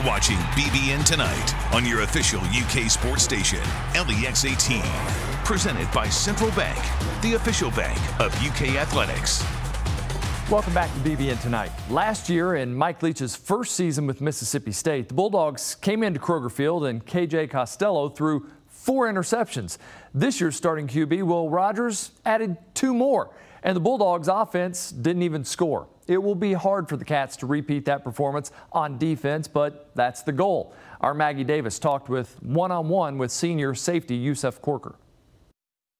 You're watching BBN Tonight on your official UK sports station, LEX 18. Presented by Central Bank, the official bank of UK athletics. Welcome back to BBN Tonight. Last year, in Mike Leach's first season with Mississippi State, the Bulldogs came into Kroger Field and KJ Costello threw four interceptions. This year's starting QB, Will Rogers, added two more, and the Bulldogs offense didn't even score. It will be hard for the Cats to repeat that performance on defense, but that's the goal. Our Maggie Davis talked with one-on-one -on -one with senior safety Yusef Corker.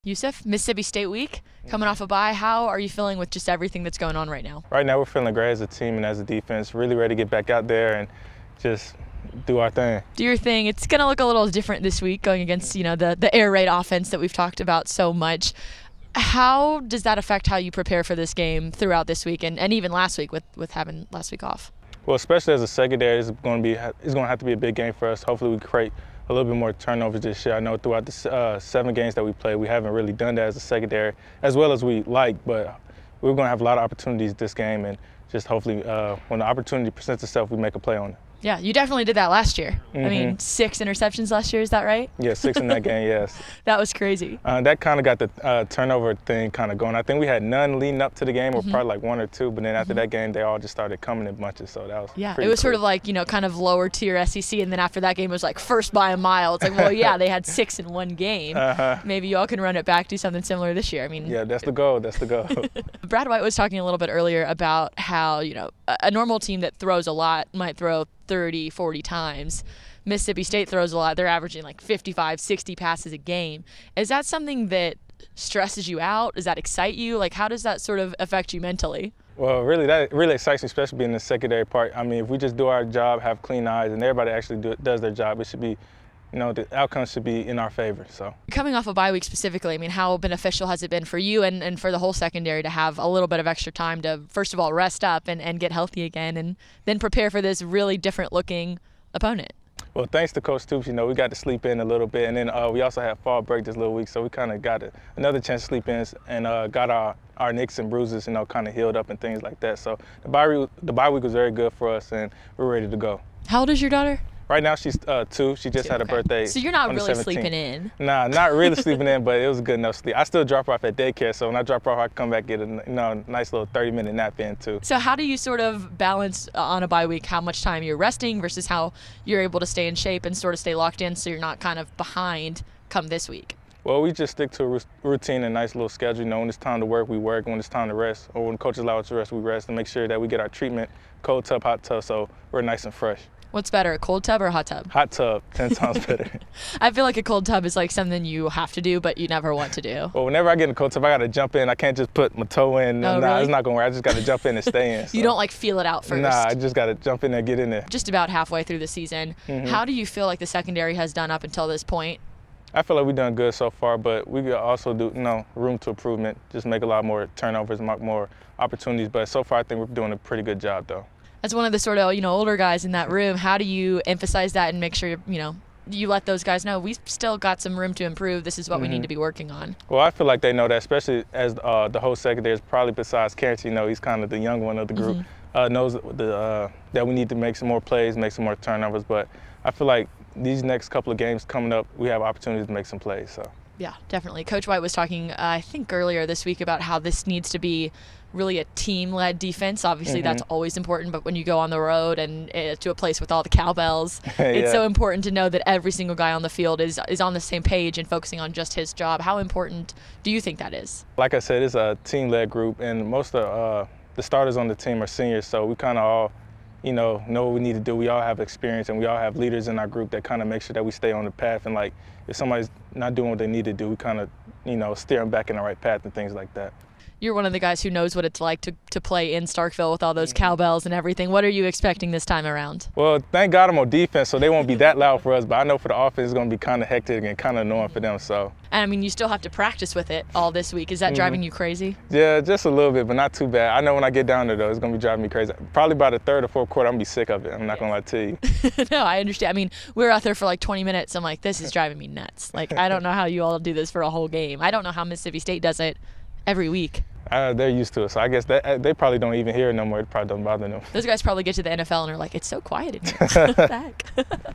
Yusef, Mississippi State Week, coming off a bye, how are you feeling with just everything that's going on right now? Right now, we're feeling great as a team and as a defense. Really ready to get back out there and just do our thing. Do your thing. It's going to look a little different this week going against, you know, the, the air raid offense that we've talked about so much. How does that affect how you prepare for this game throughout this week and, and even last week with, with having last week off? Well, especially as a secondary, it's going to be it's going to have to be a big game for us. Hopefully, we create a little bit more turnovers this year. I know throughout the uh, seven games that we played, we haven't really done that as a secondary as well as we like, but we're going to have a lot of opportunities this game, and just hopefully, uh, when the opportunity presents itself, we make a play on it. Yeah, you definitely did that last year. Mm-hmm. I mean, mm-hmm. six interceptions last year, is that right? Yeah, six in that game, yes. that was crazy. Uh, that kind of got the uh, turnover thing kind of going. I think we had none leading up to the game, or mm-hmm. probably like one or two, but then after mm-hmm. that game, they all just started coming in bunches, so that was Yeah, it was cool. sort of like, you know, kind of lower tier SEC, and then after that game, it was like first by a mile. It's like, well, yeah, they had six in one game. Uh-huh. Maybe you all can run it back, do something similar this year. I mean, yeah, that's the goal. That's the goal. Brad White was talking a little bit earlier about how, you know, a normal team that throws a lot might throw 30, 40 times. Mississippi State throws a lot. They're averaging like 55, 60 passes a game. Is that something that stresses you out? Does that excite you? Like, how does that sort of affect you mentally? Well, really, that really excites me, especially being the secondary part. I mean, if we just do our job, have clean eyes, and everybody actually do, does their job, it should be you know, the outcome should be in our favor. So coming off a of bye week specifically, I mean, how beneficial has it been for you and, and for the whole secondary to have a little bit of extra time to first of all rest up and, and get healthy again and then prepare for this really different looking opponent? Well, thanks to Coach Stoops, you know, we got to sleep in a little bit, and then uh, we also had fall break this little week, so we kind of got a, another chance to sleep in and uh, got our, our nicks and bruises, you know, kind of healed up and things like that. So the bye, the bye week was very good for us, and we're ready to go. How old is your daughter? Right now she's uh, two. She just two, had a birthday. So you're not really sleeping in. Nah, not really sleeping in, but it was good enough sleep. I still drop off at daycare, so when I drop off, I come back get a you know nice little 30 minute nap in too. So how do you sort of balance uh, on a bye week how much time you're resting versus how you're able to stay in shape and sort of stay locked in so you're not kind of behind come this week? Well, we just stick to a routine and nice little schedule. You know, when it's time to work, we work. When it's time to rest, or when coaches allow us to rest, we rest and make sure that we get our treatment, cold tub, hot tub, so we're nice and fresh. What's better, a cold tub or a hot tub? Hot tub, ten times better. I feel like a cold tub is like something you have to do, but you never want to do. Well, whenever I get in a cold tub, I gotta jump in. I can't just put my toe in. Oh, nah, really? it's not gonna work. I just gotta jump in and stay in. So. You don't like feel it out first. Nah, I just gotta jump in and get in there. Just about halfway through the season, mm-hmm. how do you feel like the secondary has done up until this point? I feel like we've done good so far, but we could also do you know room to improvement. Just make a lot more turnovers, make more opportunities. But so far, I think we're doing a pretty good job, though as one of the sort of you know older guys in that room, how do you emphasize that and make sure you're you know you let those guys know we've still got some room to improve. This is what mm -hmm. we need mm-hmm. to be working on. Well, I feel like they know that, especially as uh, the whole secondary is probably besides Carrington, you know, he's kind of the young one of the group, mm -hmm. uh, knows the, uh, that we need to make some more plays, make some more turnovers. But I feel like these next couple of games coming up, we have opportunities to make some plays. So. Yeah, definitely. Coach White was talking, uh, I think, earlier this week about how this needs to be really a team led defense. Obviously, mm-hmm. that's always important, but when you go on the road and uh, to a place with all the cowbells, yeah. it's so important to know that every single guy on the field is, is on the same page and focusing on just his job. How important do you think that is? Like I said, it's a team led group, and most of uh, the starters on the team are seniors, so we kind of all you know, know what we need to do. We all have experience and we all have leaders in our group that kind of make sure that we stay on the path. And like, if somebody's not doing what they need to do, we kind of, you know, steer them back in the right path and things like that you're one of the guys who knows what it's like to, to play in Starkville with all those mhm. cowbells and everything. What are you expecting this time around? Well, thank God I'm on defense, so they won't be that loud for us. But I know for the offense, it's going to be kind of hectic and kind of annoying for them. So. And I mean, you still have to practice with it all this week. Is that mm -hmm. driving you crazy? Yeah, just a little bit, but not too bad. I know when I get down there though, it's going to be driving me crazy. Probably by the third or fourth quarter, I'm going to be sick of it. I'm not yes. going to lie to you. no, I understand. I mean, we were out there for like 20 minutes. I'm like, this is driving me nuts. Like, I don't know how you all do this for a whole game. I don't know how Mississippi State does it every week. Uh, they're used to it, so I guess that, uh, they probably don't even hear it no more. It probably doesn't bother them. Those guys probably get to the NFL and are like, "It's so quiet in here."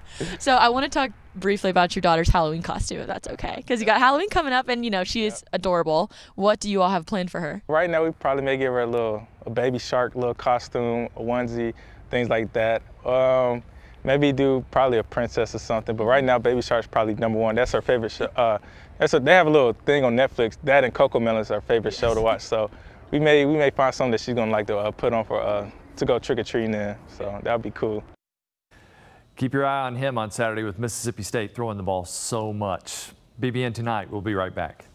so I want to talk briefly about your daughter's Halloween costume, if that's okay, because you got Halloween coming up, and you know she is yeah. adorable. What do you all have planned for her? Right now, we probably may give her a little a baby shark little costume, a onesie, things like that. Um, Maybe do probably a princess or something. But right now, Baby Shark's probably number one. That's her favorite show. Uh, that's a, they have a little thing on Netflix. That and Coco Melon's our favorite yes. show to watch. So we may we may find something that she's gonna like to uh, put on for uh, to go trick or treating in. So that'd be cool. Keep your eye on him on Saturday with Mississippi State throwing the ball so much. BBN tonight. We'll be right back.